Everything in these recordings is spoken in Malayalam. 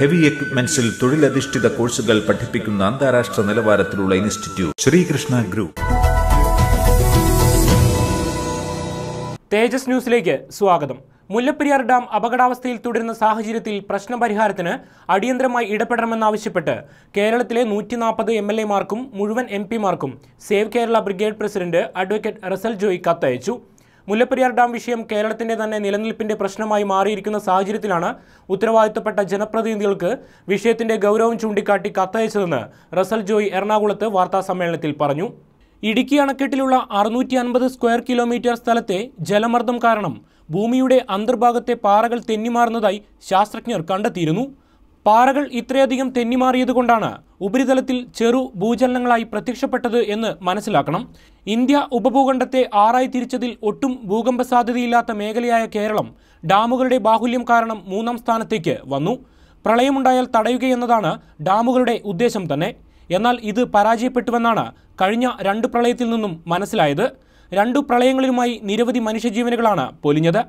ഹെവി എക്യുപ്മെന്റ്സിൽ തൊഴിലധിഷ്ഠിത കോഴ്സുകൾ പഠിപ്പിക്കുന്ന അന്താരാഷ്ട്ര നിലവാരത്തിലുള്ള ഇൻസ്റ്റിറ്റ്യൂട്ട് ശ്രീകൃഷ്ണ ഗ്രൂപ്പ് തേജസ് ന്യൂസിലേക്ക് സ്വാഗതം മുല്ലപ്പെരിയാർ ഡാം അപകടാവസ്ഥയിൽ തുടരുന്ന സാഹചര്യത്തിൽ പ്രശ്നപരിഹാരത്തിന് അടിയന്തരമായി ഇടപെടണമെന്നാവശ്യപ്പെട്ട് കേരളത്തിലെ നൂറ്റി നാൽപ്പത് എം എൽ എമാർക്കും മുഴുവൻ എം പിമാർക്കും save Kerala brigade president advocate Russel Joy കത്തയച്ചു മുല്ലപ്പെരിയാർ ഡാം വിഷയം കേരളത്തിന്റെ തന്നെ നിലനിൽപ്പിന്റെ പ്രശ്നമായി മാറിയിരിക്കുന്ന സാഹചര്യത്തിലാണ് ഉത്തരവാദിത്തപ്പെട്ട ജനപ്രതിനിധികൾക്ക് വിഷയത്തിന്റെ ഗൗരവം ചൂണ്ടിക്കാട്ടി കത്തയച്ചതെന്ന് റസൽ ജോയ് എറണാകുളത്ത് വാർത്താസമ്മേളനത്തിൽ പറഞ്ഞു ഇടുക്കി അണക്കെട്ടിലുള്ള അറുന്നൂറ്റി അൻപത് സ്ക്വയർ കിലോമീറ്റർ സ്ഥലത്തെ ജലമർദ്ദം കാരണം ഭൂമിയുടെ അന്തർഭാഗത്തെ പാറകൾ തെന്നിമാറുന്നതായി ശാസ്ത്രജ്ഞർ കണ്ടെത്തിയിരുന്നു പാറകൾ ഇത്രയധികം തെന്നിമാറിയതുകൊണ്ടാണ് ഉപരിതലത്തിൽ ചെറു ഭൂചലനങ്ങളായി പ്രത്യക്ഷപ്പെട്ടത് എന്ന് മനസ്സിലാക്കണം ഇന്ത്യ ഉപഭൂഖണ്ഡത്തെ ആറായി തിരിച്ചതിൽ ഒട്ടും ഭൂകമ്പ സാധ്യതയില്ലാത്ത മേഖലയായ കേരളം ഡാമുകളുടെ ബാഹുല്യം കാരണം മൂന്നാം സ്ഥാനത്തേക്ക് വന്നു പ്രളയമുണ്ടായാൽ തടയുകയെന്നതാണ് ഡാമുകളുടെ ഉദ്ദേശം തന്നെ എന്നാൽ ഇത് പരാജയപ്പെട്ടുവെന്നാണ് കഴിഞ്ഞ രണ്ട് പ്രളയത്തിൽ നിന്നും മനസ്സിലായത് രണ്ടു പ്രളയങ്ങളിലുമായി നിരവധി മനുഷ്യജീവനുകളാണ് പൊലിഞ്ഞത്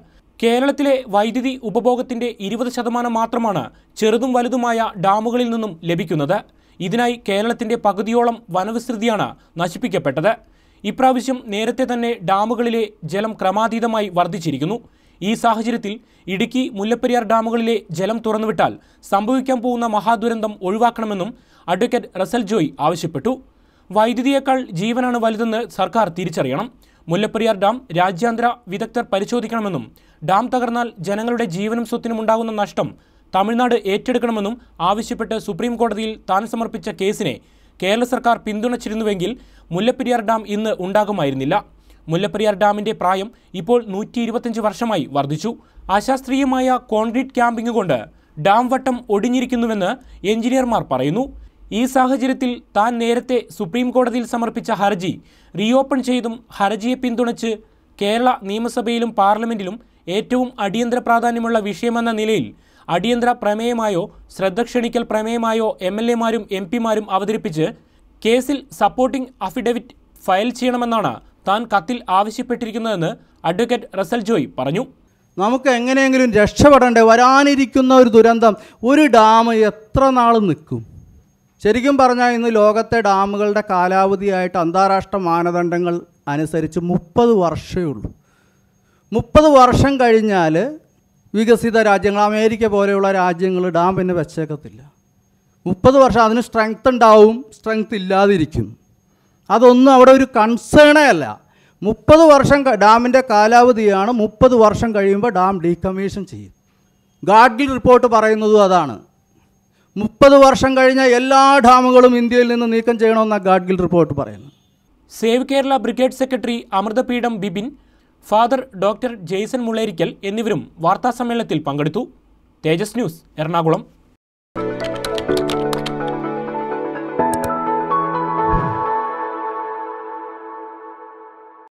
കേരളത്തിലെ വൈദ്യുതി ഉപഭോഗത്തിന്റെ ഇരുപത് ശതമാനം മാത്രമാണ് ചെറുതും വലുതുമായ ഡാമുകളിൽ നിന്നും ലഭിക്കുന്നത് ഇതിനായി കേരളത്തിന്റെ പകുതിയോളം വനവിസ്തൃതിയാണ് നശിപ്പിക്കപ്പെട്ടത് ഇപ്രാവശ്യം നേരത്തെ തന്നെ ഡാമുകളിലെ ജലം ക്രമാതീതമായി വർദ്ധിച്ചിരിക്കുന്നു ഈ സാഹചര്യത്തിൽ ഇടുക്കി മുല്ലപ്പെരിയാർ ഡാമുകളിലെ ജലം തുറന്നുവിട്ടാൽ സംഭവിക്കാൻ പോകുന്ന മഹാദുരന്തം ഒഴിവാക്കണമെന്നും അഡ്വക്കേറ്റ് റസൽ ജോയ് ആവശ്യപ്പെട്ടു വൈദ്യുതിയേക്കാൾ ജീവനാണ് വലുതെന്ന് സർക്കാർ തിരിച്ചറിയണം മുല്ലപ്പെരിയാർ ഡാം രാജ്യാന്തര വിദഗ്ധർ പരിശോധിക്കണമെന്നും ഡാം തകർന്നാൽ ജനങ്ങളുടെ ജീവനും സ്വത്തിനും ഉണ്ടാകുന്ന നഷ്ടം തമിഴ്നാട് ഏറ്റെടുക്കണമെന്നും ആവശ്യപ്പെട്ട് സുപ്രീം കോടതിയിൽ താൻ സമർപ്പിച്ച കേസിനെ കേരള സർക്കാർ പിന്തുണച്ചിരുന്നുവെങ്കിൽ മുല്ലപ്പെരിയാർ ഡാം ഇന്ന് ഉണ്ടാകുമായിരുന്നില്ല മുല്ലപ്പെരിയാർ ഡാമിന്റെ പ്രായം ഇപ്പോൾ നൂറ്റി ഇരുപത്തഞ്ച് വർഷമായി വർദ്ധിച്ചു അശാസ്ത്രീയമായ കോൺക്രീറ്റ് ക്യാമ്പിംഗ് കൊണ്ട് ഡാം വട്ടം ഒടിഞ്ഞിരിക്കുന്നുവെന്ന് എഞ്ചിനീയർമാർ പറയുന്നു ഈ സാഹചര്യത്തിൽ താൻ നേരത്തെ സുപ്രീം കോടതിയിൽ സമർപ്പിച്ച ഹർജി റീഓപ്പൺ ചെയ്തും ഹർജിയെ പിന്തുണച്ച് കേരള നിയമസഭയിലും പാർലമെന്റിലും ഏറ്റവും അടിയന്തര പ്രാധാന്യമുള്ള വിഷയമെന്ന നിലയിൽ അടിയന്തര പ്രമേയമായോ ശ്രദ്ധ ക്ഷണിക്കൽ പ്രമേയമായോ എം എൽ എമാരും എം പിമാരും അവതരിപ്പിച്ച് കേസിൽ സപ്പോർട്ടിംഗ് അഫിഡവിറ്റ് ഫയൽ ചെയ്യണമെന്നാണ് താൻ കത്തിൽ ആവശ്യപ്പെട്ടിരിക്കുന്നതെന്ന് അഡ്വക്കേറ്റ് റസൽ ജോയ് പറഞ്ഞു നമുക്ക് എങ്ങനെയെങ്കിലും രക്ഷപ്പെടേണ്ടേ വരാനിരിക്കുന്ന ഒരു ദുരന്തം ഒരു ഡാം എത്ര നാൾ നിൽക്കും ശരിക്കും പറഞ്ഞാൽ ഇന്ന് ലോകത്തെ ഡാമുകളുടെ കാലാവധിയായിട്ട് അന്താരാഷ്ട്ര മാനദണ്ഡങ്ങൾ അനുസരിച്ച് മുപ്പത് വർഷമേ ഉള്ളൂ മുപ്പത് വർഷം കഴിഞ്ഞാൽ വികസിത രാജ്യങ്ങൾ അമേരിക്ക പോലെയുള്ള രാജ്യങ്ങൾ ഡാം പിന്നെ വെച്ചേക്കത്തില്ല മുപ്പത് വർഷം അതിന് സ്ട്രെങ്ത് ഉണ്ടാവും സ്ട്രെങ്ത് ഇല്ലാതിരിക്കും അതൊന്നും അവിടെ ഒരു കൺസേണേ അല്ല മുപ്പത് വർഷം ഡാമിൻ്റെ കാലാവധിയാണ് മുപ്പത് വർഷം കഴിയുമ്പോൾ ഡാം ഡീകമ്മീഷൻ ചെയ്യും ഗാഡ്ഗിൽ റിപ്പോർട്ട് പറയുന്നതും അതാണ് മുപ്പത് വർഷം കഴിഞ്ഞ എല്ലാ ഡാമുകളും ഇന്ത്യയിൽ നിന്ന് നീക്കം ചെയ്യണമെന്ന ഗാഡ്ഗിൽ റിപ്പോർട്ട് പറയുന്നു സേവ് കേരള ബ്രിഗേഡ് സെക്രട്ടറി അമൃതപീഠം ബിബിൻ ഫാദർ ഡോക്ടർ ജെയ്സൺ മുളേരിക്കൽ എന്നിവരും വാർത്താസമ്മേളനത്തിൽ പങ്കെടുത്തു തേജസ് ന്യൂസ് എറണാകുളം